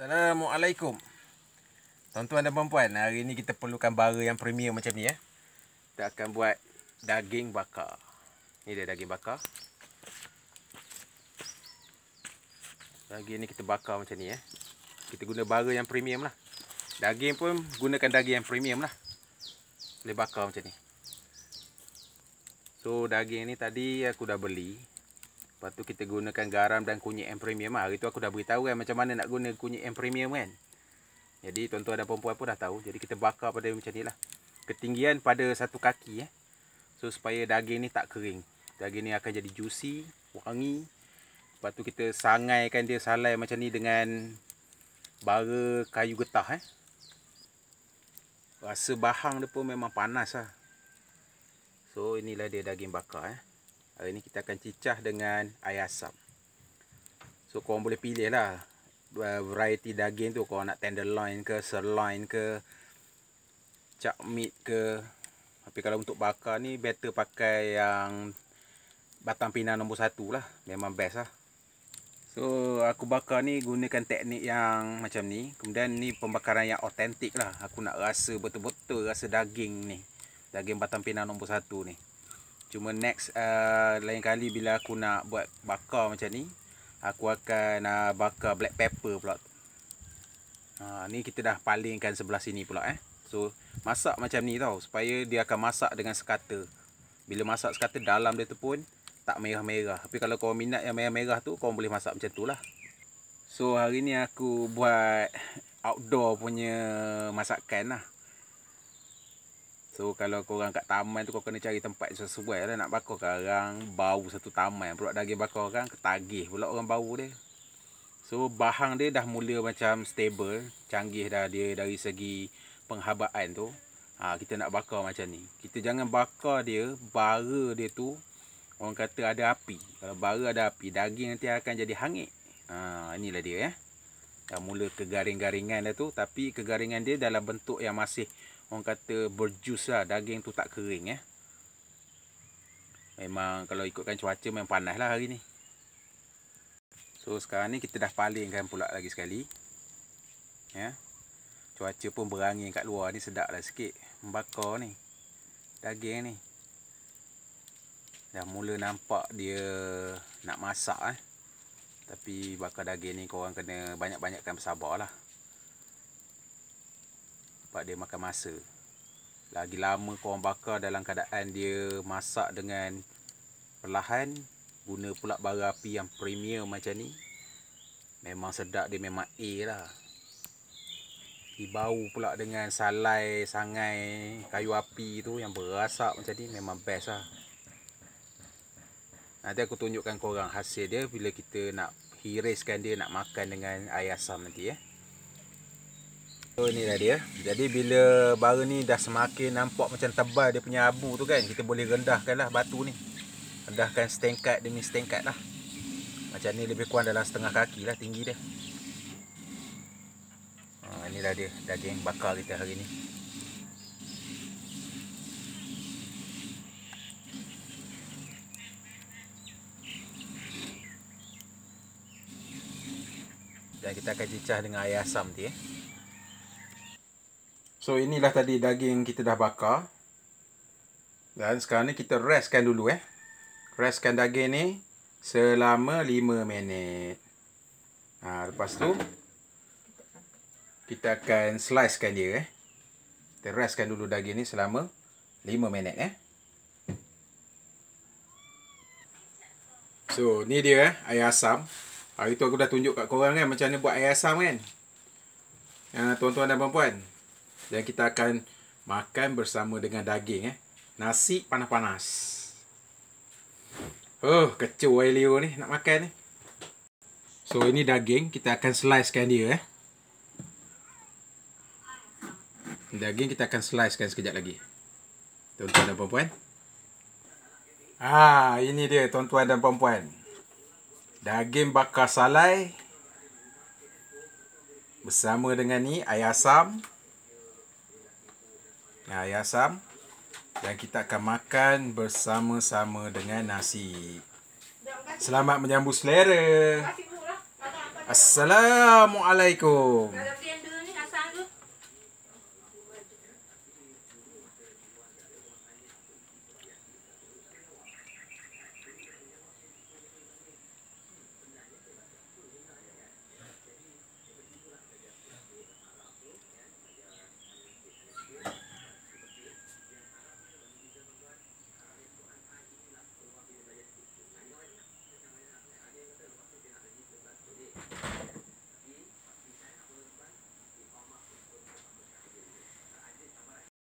Assalamualaikum Tuan-tuan dan perempuan Hari ni kita perlukan bara yang premium macam ni eh. Kita akan buat Daging bakar Ni dia daging bakar Daging ni kita bakar macam ni eh. Kita guna bara yang premium lah Daging pun gunakan daging yang premium lah Boleh bakar macam ni So daging ni tadi aku dah beli Lepas tu kita gunakan garam dan kunyit M premium lah. Hari tu aku dah beritahu kan macam mana nak guna kunyit M premium kan. Jadi tuan-tuan dan perempuan pun dah tahu. Jadi kita bakar pada macam ni lah. Ketinggian pada satu kaki eh. So supaya daging ni tak kering. Daging ni akan jadi juicy, wangi. Lepas tu kita sangaikan dia salai macam ni dengan bara kayu getah eh. Rasa bahang dia pun memang panas lah. So inilah dia daging bakar eh. Hari ni kita akan cicah dengan ayam asam. So korang boleh pilih lah. variety daging tu korang nak tenderloin ke, sirloin ke, cak meat ke. Tapi kalau untuk bakar ni better pakai yang batang pinang nombor satu lah. Memang best lah. So aku bakar ni gunakan teknik yang macam ni. Kemudian ni pembakaran yang autentik lah. Aku nak rasa betul-betul rasa daging ni. Daging batang pinang nombor satu ni. Cuma next uh, lain kali bila aku nak buat bakar macam ni, aku akan uh, bakar black pepper pula. Uh, ni kita dah palingkan sebelah sini pula eh. So masak macam ni tau supaya dia akan masak dengan sekata. Bila masak sekata dalam dia tu pun tak merah-merah. Tapi kalau kau minat yang merah-merah tu, kau boleh masak macam tu lah. So hari ni aku buat outdoor punya masakan lah. So kalau kau orang kat taman tu kau kena cari tempat yang sesuai lah nak bakar karang, bau satu taman pula daging bakar kan ketagih pula orang bau dia. So bahang dia dah mula macam stable, canggih dah dia dari segi penghabaan tu. Ha, kita nak bakar macam ni. Kita jangan bakar dia, bara dia tu orang kata ada api. Kalau bara ada api, daging nanti akan jadi hangit. Ha, inilah dia ya. Dah mula kegaring-garingan dia tu. Tapi kegaringan dia dalam bentuk yang masih orang kata berjus lah daging tu tak kering eh. Memang kalau ikutkan cuaca memang panas lah hari ni. So sekarang ni kita dah palingkan pula lagi sekali. Ya. Cuaca pun berangin kat luar ni sedap lah sikit. Membakar ni. Daging ni. Dah mula nampak dia nak masak eh. Tapi bakar daging ni korang kena banyak-banyakkan bersabar lah sebab dia makan masa. Lagi lama korang bakar dalam keadaan dia masak dengan perlahan. Guna pula bara api yang premium macam ni. Memang sedap dia memang A lah. Dibau pula dengan salai, sangai, kayu api tu yang berasap macam ni memang best lah. Nanti aku tunjukkan korang hasil dia bila kita nak hiriskan dia nak makan dengan air asam nanti eh. So ni dah dia Jadi bila bara ni dah semakin nampak macam tebal dia punya abu tu kan Kita boleh rendahkan lah batu ni Rendahkan setengkat demi setengkat lah Macam ni lebih kurang dalam setengah kaki lah tinggi dia ha, Ni dah dia daging bakal kita hari ni Dan kita akan cicah dengan air asam dia eh. So inilah tadi daging kita dah bakar. Dan sekarang ni kita restkan dulu eh. Restkan daging ni selama 5 minit. Ha, lepas tu kita akan slicekan dia eh. Kita restkan dulu daging ni selama 5 minit eh. So ni dia eh air asam. Hari tu aku dah tunjuk kat korang kan macam mana buat air asam kan. Ha, tuan-tuan dan puan-puan dan kita akan makan bersama dengan daging eh. Nasi panas-panas. Oh, kecoh eh Leo ni nak makan ni. Eh. So ini daging, kita akan slicekan dia eh. Daging kita akan slicekan sekejap lagi. Tuan-tuan dan puan-puan. Ah, ini dia tuan-tuan dan puan-puan. Daging bakar salai bersama dengan ni air asam air asam yang kita akan makan bersama-sama dengan nasi. Selamat menyambut selera. Lah. Assalamualaikum.